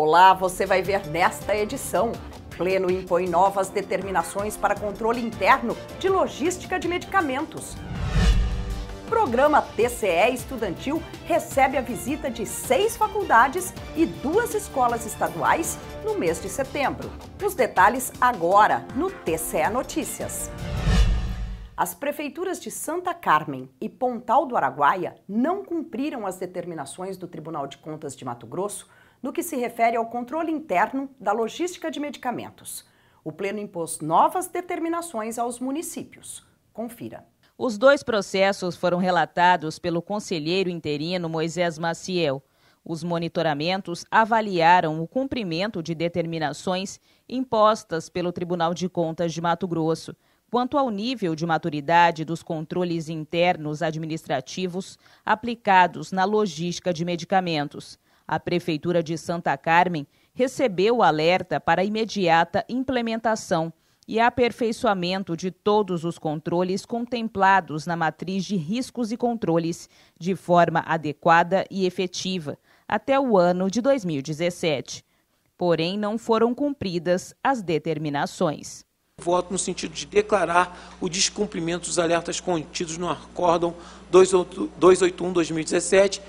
Olá, você vai ver nesta edição. Pleno impõe novas determinações para controle interno de logística de medicamentos. Programa TCE Estudantil recebe a visita de seis faculdades e duas escolas estaduais no mês de setembro. Os detalhes agora no TCE Notícias. As prefeituras de Santa Carmen e Pontal do Araguaia não cumpriram as determinações do Tribunal de Contas de Mato Grosso no que se refere ao controle interno da logística de medicamentos. O Pleno impôs novas determinações aos municípios. Confira. Os dois processos foram relatados pelo conselheiro interino Moisés Maciel. Os monitoramentos avaliaram o cumprimento de determinações impostas pelo Tribunal de Contas de Mato Grosso quanto ao nível de maturidade dos controles internos administrativos aplicados na logística de medicamentos. A Prefeitura de Santa Carmen recebeu o alerta para imediata implementação e aperfeiçoamento de todos os controles contemplados na matriz de riscos e controles, de forma adequada e efetiva, até o ano de 2017. Porém, não foram cumpridas as determinações voto no sentido de declarar o descumprimento dos alertas contidos no acórdão 281-2017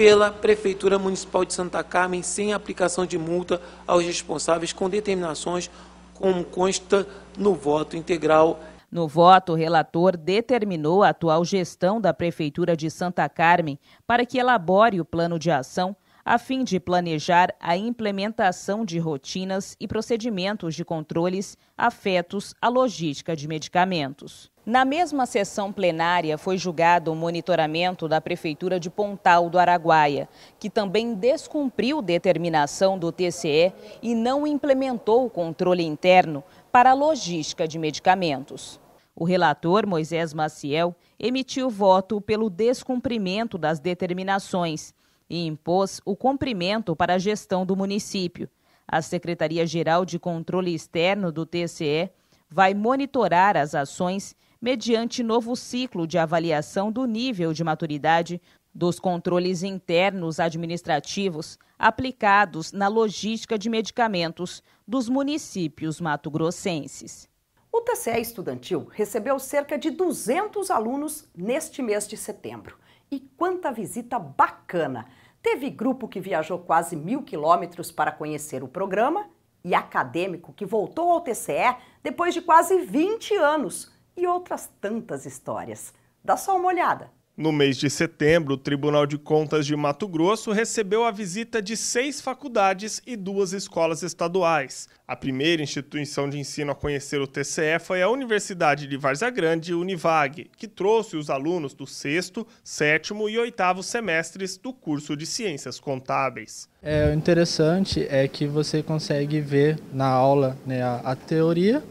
pela Prefeitura Municipal de Santa Carmen sem aplicação de multa aos responsáveis com determinações como consta no voto integral. No voto, o relator determinou a atual gestão da Prefeitura de Santa Carmen para que elabore o plano de ação a fim de planejar a implementação de rotinas e procedimentos de controles afetos à logística de medicamentos. Na mesma sessão plenária foi julgado o monitoramento da Prefeitura de Pontal do Araguaia, que também descumpriu determinação do TCE e não implementou o controle interno para a logística de medicamentos. O relator Moisés Maciel emitiu voto pelo descumprimento das determinações e impôs o cumprimento para a gestão do município. A Secretaria-Geral de Controle Externo do TCE vai monitorar as ações mediante novo ciclo de avaliação do nível de maturidade dos controles internos administrativos aplicados na logística de medicamentos dos municípios mato-grossenses. O TCE estudantil recebeu cerca de 200 alunos neste mês de setembro. E quanta visita bacana! Teve grupo que viajou quase mil quilômetros para conhecer o programa e acadêmico que voltou ao TCE depois de quase 20 anos e outras tantas histórias. Dá só uma olhada. No mês de setembro, o Tribunal de Contas de Mato Grosso recebeu a visita de seis faculdades e duas escolas estaduais. A primeira instituição de ensino a conhecer o TCE foi a Universidade de Várzea Grande, Univag, que trouxe os alunos do sexto, sétimo e oitavo semestres do curso de Ciências Contábeis. É, o interessante é que você consegue ver na aula né, a, a teoria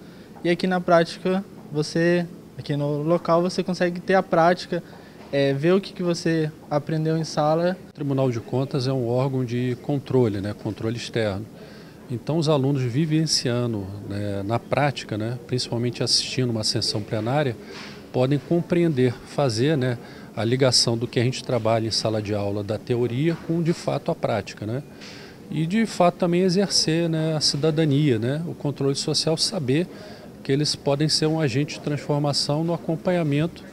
e aqui na prática você, aqui no local, você consegue ter a prática é, ver o que, que você aprendeu em sala. O Tribunal de Contas é um órgão de controle, né, controle externo. Então, os alunos vivenciando né, na prática, né, principalmente assistindo uma ascensão plenária, podem compreender, fazer né, a ligação do que a gente trabalha em sala de aula da teoria com, de fato, a prática. Né? E, de fato, também exercer né, a cidadania, né, o controle social, saber que eles podem ser um agente de transformação no acompanhamento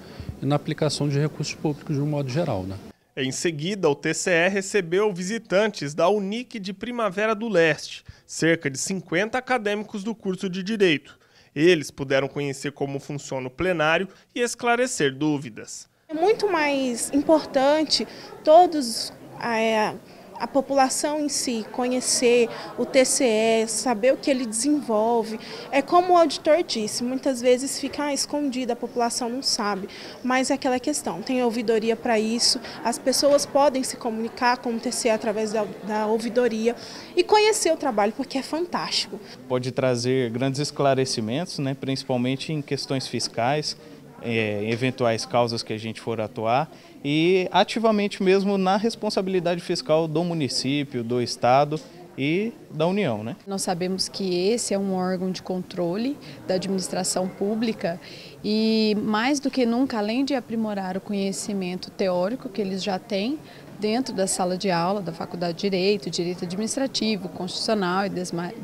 e na aplicação de recursos públicos de um modo geral. Né? Em seguida, o TCE recebeu visitantes da Unic de Primavera do Leste, cerca de 50 acadêmicos do curso de Direito. Eles puderam conhecer como funciona o plenário e esclarecer dúvidas. É muito mais importante todos é, a população em si conhecer o TCE, saber o que ele desenvolve. É como o auditor disse, muitas vezes fica ah, a população não sabe, mas é aquela questão, tem ouvidoria para isso, as pessoas podem se comunicar com o TCE através da, da ouvidoria e conhecer o trabalho, porque é fantástico. Pode trazer grandes esclarecimentos, né, principalmente em questões fiscais, é, eventuais causas que a gente for atuar e ativamente mesmo na responsabilidade fiscal do município, do Estado e da União. Né? Nós sabemos que esse é um órgão de controle da administração pública e, mais do que nunca, além de aprimorar o conhecimento teórico que eles já têm dentro da sala de aula da Faculdade de Direito, Direito Administrativo, Constitucional e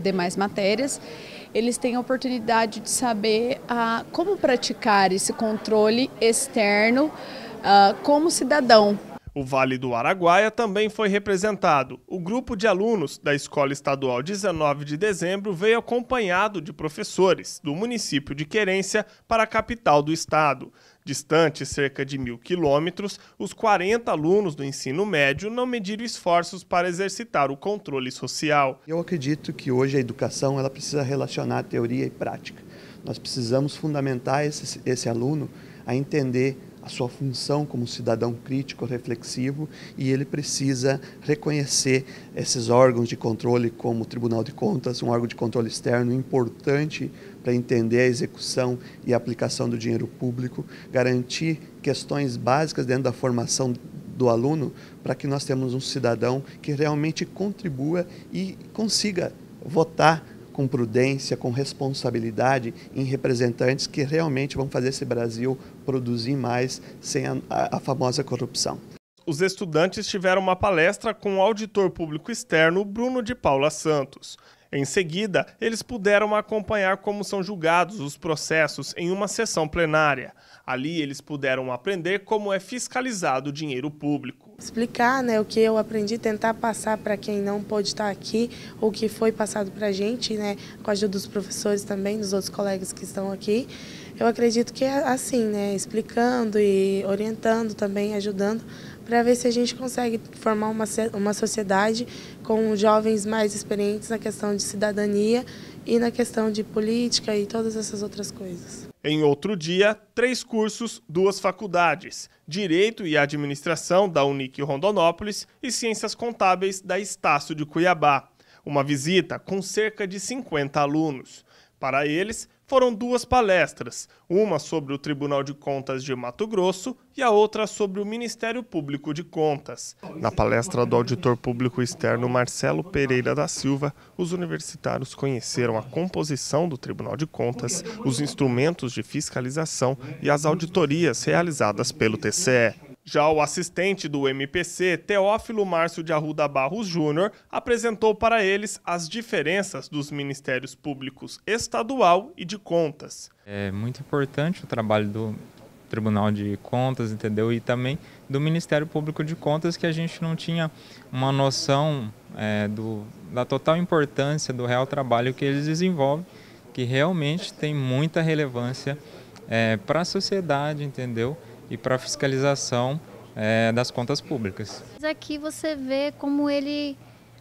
demais matérias, eles têm a oportunidade de saber ah, como praticar esse controle externo ah, como cidadão. O Vale do Araguaia também foi representado. O grupo de alunos da Escola Estadual 19 de Dezembro veio acompanhado de professores do município de Querência para a capital do estado. Distantes cerca de mil quilômetros, os 40 alunos do ensino médio não mediram esforços para exercitar o controle social. Eu acredito que hoje a educação ela precisa relacionar teoria e prática. Nós precisamos fundamentar esse, esse aluno a entender a sua função como cidadão crítico, reflexivo, e ele precisa reconhecer esses órgãos de controle, como o Tribunal de Contas, um órgão de controle externo importante para entender a execução e a aplicação do dinheiro público, garantir questões básicas dentro da formação do aluno, para que nós temos um cidadão que realmente contribua e consiga votar com prudência, com responsabilidade em representantes que realmente vão fazer esse Brasil produzir mais sem a, a, famosa corrupção. Os estudantes tiveram uma palestra com o auditor público externo Bruno de Paula Santos. Em seguida, eles puderam acompanhar como são julgados os processos em uma sessão plenária. Ali, eles puderam aprender como é fiscalizado o dinheiro público. Explicar né, o que eu aprendi, tentar passar para quem não pôde estar aqui, o que foi passado para a gente, né, com a ajuda dos professores também, dos outros colegas que estão aqui. Eu acredito que é assim, né, explicando e orientando também, ajudando para ver se a gente consegue formar uma, uma sociedade com jovens mais experientes na questão de cidadania e na questão de política e todas essas outras coisas. Em outro dia, três cursos, duas faculdades: Direito e Administração da Unic Rondonópolis e Ciências Contábeis da Estácio de Cuiabá. Uma visita com cerca de 50 alunos. Para eles, foram duas palestras, uma sobre o Tribunal de Contas de Mato Grosso e a outra sobre o Ministério Público de Contas. Na palestra do auditor público externo Marcelo Pereira da Silva, os universitários conheceram a composição do Tribunal de Contas, os instrumentos de fiscalização e as auditorias realizadas pelo TCE. Já o assistente do MPC, Teófilo Márcio de Arruda Barros Júnior, apresentou para eles as diferenças dos Ministérios Públicos Estadual e de Contas. É muito importante o trabalho do Tribunal de Contas, entendeu? E também do Ministério Público de Contas, que a gente não tinha uma noção é, do, da total importância do real trabalho que eles desenvolvem, que realmente tem muita relevância é, para a sociedade, entendeu? e para fiscalização é, das contas públicas. Aqui você vê como ele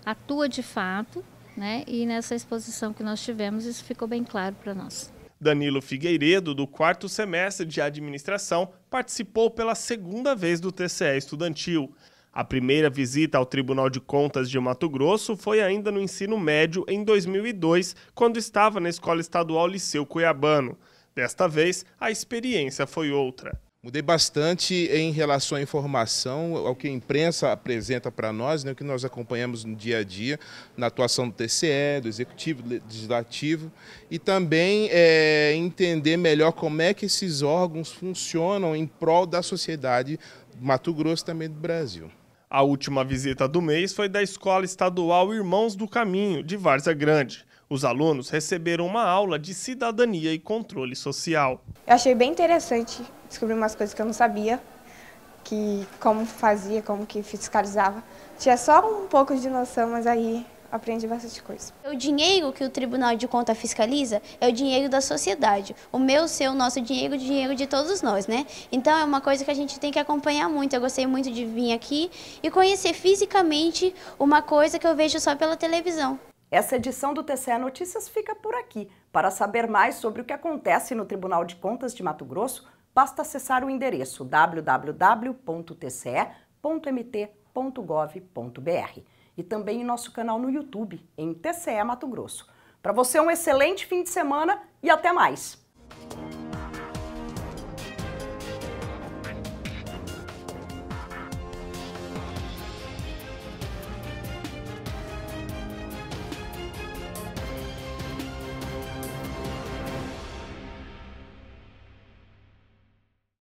atua de fato, né? E nessa exposição que nós tivemos, isso ficou bem claro para nós. Danilo Figueiredo, do quarto semestre de administração, participou pela segunda vez do TCE estudantil. A primeira visita ao Tribunal de Contas de Mato Grosso foi ainda no ensino médio em 2002, quando estava na Escola Estadual Liceu Cuiabano. Desta vez, a experiência foi outra. Mudei bastante em relação à informação, ao que a imprensa apresenta para nós, né, o que nós acompanhamos no dia a dia, na atuação do TCE, do Executivo, do Legislativo, e também é, entender melhor como é que esses órgãos funcionam em prol da sociedade do Mato Grosso também do Brasil. A última visita do mês foi da Escola Estadual Irmãos do Caminho, de Várzea Grande. Os alunos receberam uma aula de cidadania e controle social. Eu achei bem interessante descobri umas coisas que eu não sabia, que como fazia, como que fiscalizava. Tinha só um pouco de noção, mas aí aprendi bastante coisa. É o dinheiro que o Tribunal de Conta fiscaliza é o dinheiro da sociedade. O meu, seu, nosso dinheiro, o dinheiro de todos nós, né? Então é uma coisa que a gente tem que acompanhar muito. Eu gostei muito de vir aqui e conhecer fisicamente uma coisa que eu vejo só pela televisão. Essa edição do TCE Notícias fica por aqui. Para saber mais sobre o que acontece no Tribunal de Contas de Mato Grosso, basta acessar o endereço www.tce.mt.gov.br e também em nosso canal no YouTube, em TCE Mato Grosso. Para você, um excelente fim de semana e até mais!